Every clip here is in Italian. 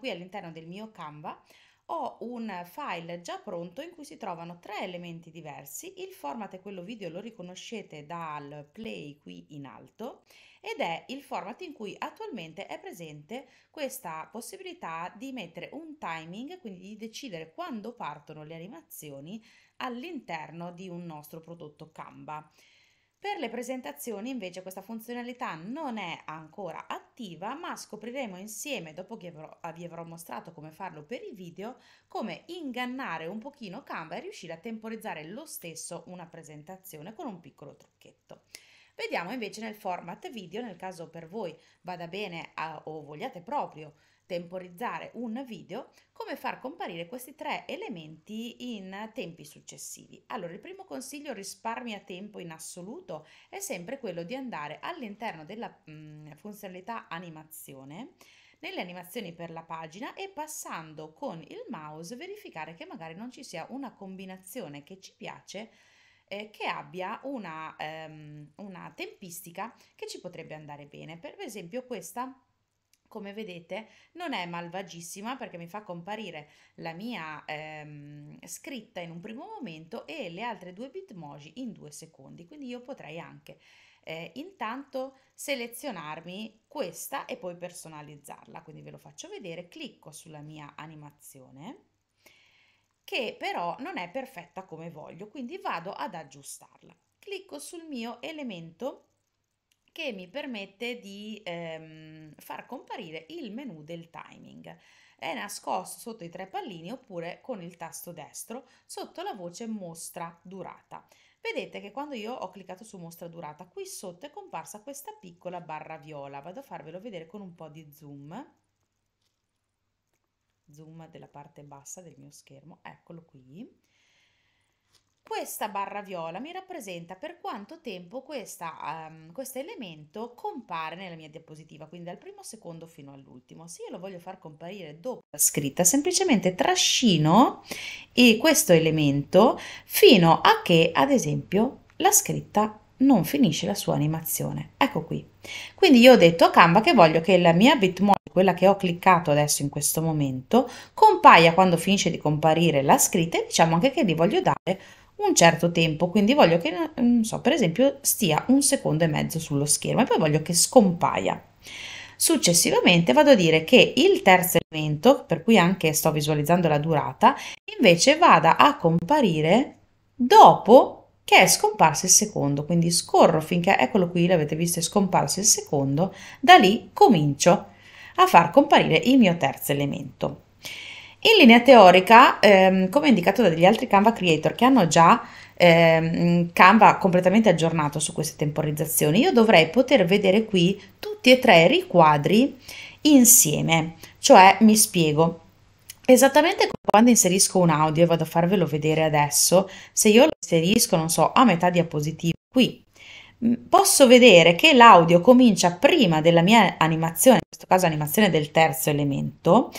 qui all'interno del mio Canva ho un file già pronto in cui si trovano tre elementi diversi, il format è quello video, lo riconoscete dal play qui in alto ed è il format in cui attualmente è presente questa possibilità di mettere un timing, quindi di decidere quando partono le animazioni all'interno di un nostro prodotto Canva. Per le presentazioni invece questa funzionalità non è ancora attiva ma scopriremo insieme dopo che vi avrò mostrato come farlo per i video come ingannare un pochino Canva e riuscire a temporizzare lo stesso una presentazione con un piccolo trucchetto. Vediamo invece nel format video, nel caso per voi vada bene a, o vogliate proprio temporizzare un video, come far comparire questi tre elementi in tempi successivi. Allora, il primo consiglio risparmia tempo in assoluto è sempre quello di andare all'interno della mh, mm, funzionalità animazione nelle animazioni per la pagina e passando con il mouse verificare che magari non ci sia una combinazione che ci piace eh, che abbia una, ehm, una tempistica che ci potrebbe andare bene. Per esempio questa come vedete non è malvagissima perché mi fa comparire la mia ehm, scritta in un primo momento e le altre due bitmoji in due secondi quindi io potrei anche eh, intanto selezionarmi questa e poi personalizzarla quindi ve lo faccio vedere clicco sulla mia animazione che però non è perfetta come voglio quindi vado ad aggiustarla clicco sul mio elemento che mi permette di ehm, far comparire il menu del timing. È nascosto sotto i tre pallini oppure con il tasto destro sotto la voce mostra durata. Vedete che quando io ho cliccato su mostra durata qui sotto è comparsa questa piccola barra viola. Vado a farvelo vedere con un po' di zoom. Zoom della parte bassa del mio schermo, eccolo qui questa barra viola mi rappresenta per quanto tempo questa, um, questo elemento compare nella mia diapositiva, quindi dal primo secondo fino all'ultimo. Se io lo voglio far comparire dopo la scritta, semplicemente trascino e questo elemento fino a che, ad esempio, la scritta non finisce la sua animazione. Ecco qui. Quindi io ho detto a Canva che voglio che la mia bitmod, quella che ho cliccato adesso in questo momento, compaia quando finisce di comparire la scritta e diciamo anche che gli voglio dare un certo tempo, quindi voglio che, non so, per esempio, stia un secondo e mezzo sullo schermo e poi voglio che scompaia. Successivamente vado a dire che il terzo elemento, per cui anche sto visualizzando la durata, invece vada a comparire dopo che è scomparso il secondo, quindi scorro finché, eccolo qui, l'avete visto, è scomparso il secondo, da lì comincio a far comparire il mio terzo elemento. In linea teorica, ehm, come indicato dagli altri Canva Creator che hanno già ehm, Canva completamente aggiornato su queste temporizzazioni, io dovrei poter vedere qui tutti e tre i riquadri insieme. Cioè, mi spiego, Esattamente come quando inserisco un audio e vado a farvelo vedere adesso, se io lo inserisco, non so, a metà diapositiva qui, posso vedere che l'audio comincia prima della mia animazione, in questo caso animazione del terzo elemento,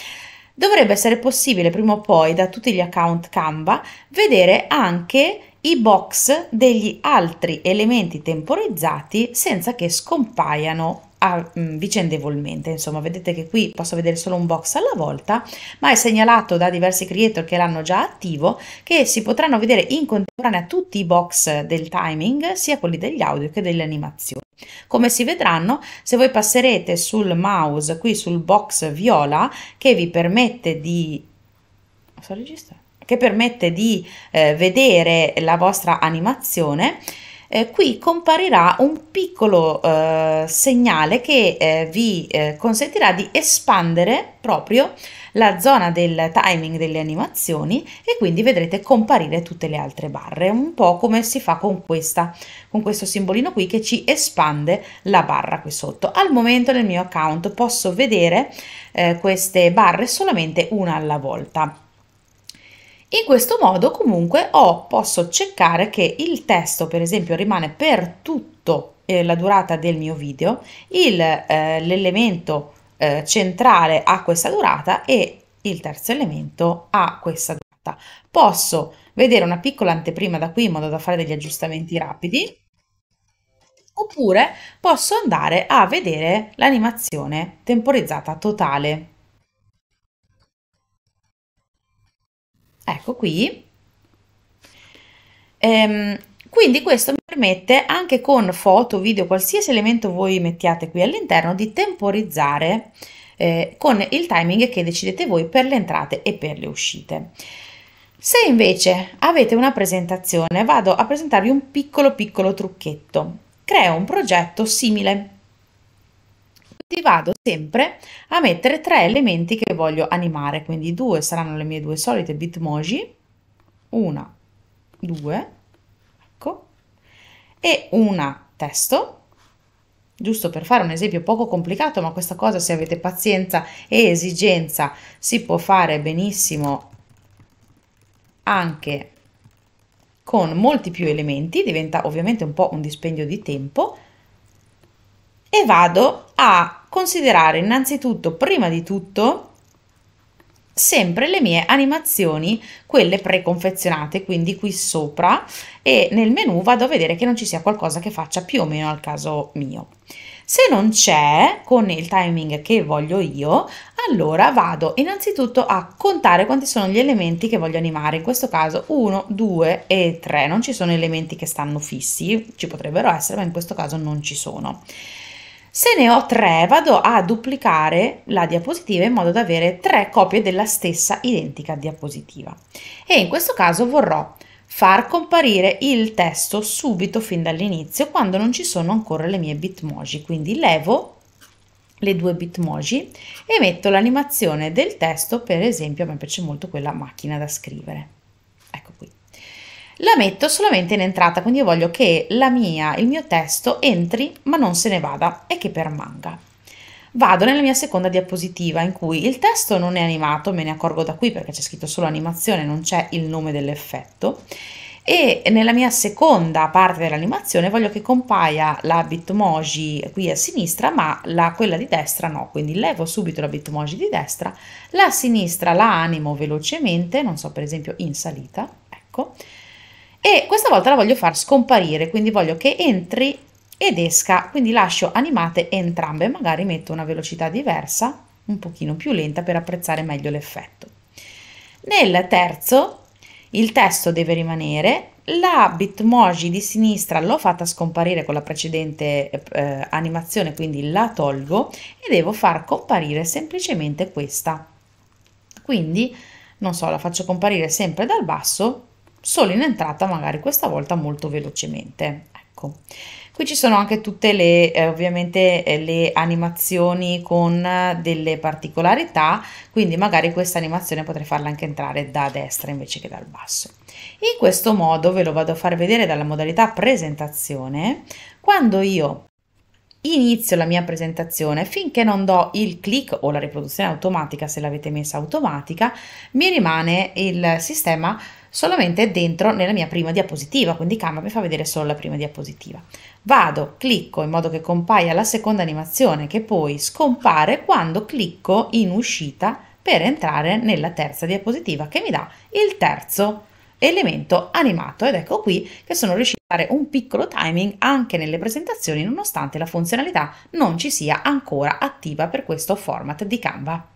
dovrebbe essere possibile prima o poi da tutti gli account Canva vedere anche i box degli altri elementi temporizzati senza che scompaiano a, mh, mm, vicendevolmente. Insomma, vedete che qui posso vedere solo un box alla volta, ma è segnalato da diversi creator che l'hanno già attivo che si potranno vedere in contemporanea tutti i box del timing, sia quelli degli audio che delle animazioni. Come si vedranno, se voi passerete sul mouse qui sul box viola che vi permette di che permette di eh, vedere la vostra animazione eh, qui comparirà un piccolo eh, segnale che eh, vi eh, consentirà di espandere proprio la zona del timing delle animazioni e quindi vedrete comparire tutte le altre barre, un po' come si fa con questa, con questo simbolino qui che ci espande la barra qui sotto. Al momento nel mio account posso vedere eh, queste barre solamente una alla volta. In questo modo comunque ho, posso cercare che il testo per esempio rimane per tutta eh, la durata del mio video, il, eh, l'elemento eh, centrale ha questa durata e il terzo elemento ha questa durata. Posso vedere una piccola anteprima da qui in modo da fare degli aggiustamenti rapidi oppure posso andare a vedere l'animazione temporizzata totale ecco qui. Ehm, quindi questo mi permette anche con foto, video, qualsiasi elemento voi mettiate qui all'interno di temporizzare eh, con il timing che decidete voi per le entrate e per le uscite. Se invece avete una presentazione vado a presentarvi un piccolo piccolo trucchetto. Creo un progetto simile vado sempre a mettere tre elementi che voglio animare, quindi due saranno le mie due solite bitmoji, una, due, ecco, e una testo, giusto per fare un esempio poco complicato, ma questa cosa se avete pazienza e esigenza si può fare benissimo anche con molti più elementi, diventa ovviamente un po' un dispendio di tempo, e vado a considerare innanzitutto, prima di tutto, sempre le mie animazioni, quelle preconfezionate, quindi qui sopra e nel menu vado a vedere che non ci sia qualcosa che faccia più o meno al caso mio. Se non c'è, con il timing che voglio io, allora vado innanzitutto a contare quanti sono gli elementi che voglio animare, in questo caso 1, 2 e 3, non ci sono elementi che stanno fissi, ci potrebbero essere ma in questo caso non ci sono. Se ne ho tre vado a duplicare la diapositiva in modo da avere tre copie della stessa identica diapositiva e in questo caso vorrò far comparire il testo subito fin dall'inizio quando non ci sono ancora le mie bitmoji, quindi levo le due bitmoji e metto l'animazione del testo, per esempio a me piace molto quella macchina da scrivere. Ecco qui la metto solamente in entrata, quindi io voglio che la mia, il mio testo entri ma non se ne vada e che permanga. Vado nella mia seconda diapositiva in cui il testo non è animato, me ne accorgo da qui perché c'è scritto solo animazione, non c'è il nome dell'effetto e nella mia seconda parte dell'animazione voglio che compaia la bitmoji qui a sinistra ma la, quella di destra no quindi levo subito la bitmoji di destra la sinistra la animo velocemente non so per esempio in salita ecco e questa volta la voglio far scomparire, quindi voglio che entri ed esca, quindi lascio animate entrambe, magari metto una velocità diversa, un pochino più lenta per apprezzare meglio l'effetto. Nel terzo il testo deve rimanere, la Bitmoji di sinistra l'ho fatta scomparire con la precedente eh, animazione, quindi la tolgo e devo far comparire semplicemente questa. Quindi, non so, la faccio comparire sempre dal basso solo in entrata magari questa volta molto velocemente. Ecco. Qui ci sono anche tutte le, eh, ovviamente, eh, le animazioni con delle particolarità, quindi magari questa animazione potrei farla anche entrare da destra invece che dal basso. In questo modo ve lo vado a far vedere dalla modalità presentazione, quando io inizio la mia presentazione finché non do il click o la riproduzione automatica se l'avete messa automatica mi rimane il sistema solamente dentro nella mia prima diapositiva, quindi Canva mi fa vedere solo la prima diapositiva. Vado, clicco in modo che compaia la seconda animazione che poi scompare quando clicco in uscita per entrare nella terza diapositiva che mi dà il terzo elemento animato ed ecco qui che sono riuscito a fare un piccolo timing anche nelle presentazioni nonostante la funzionalità non ci sia ancora attiva per questo format di Canva.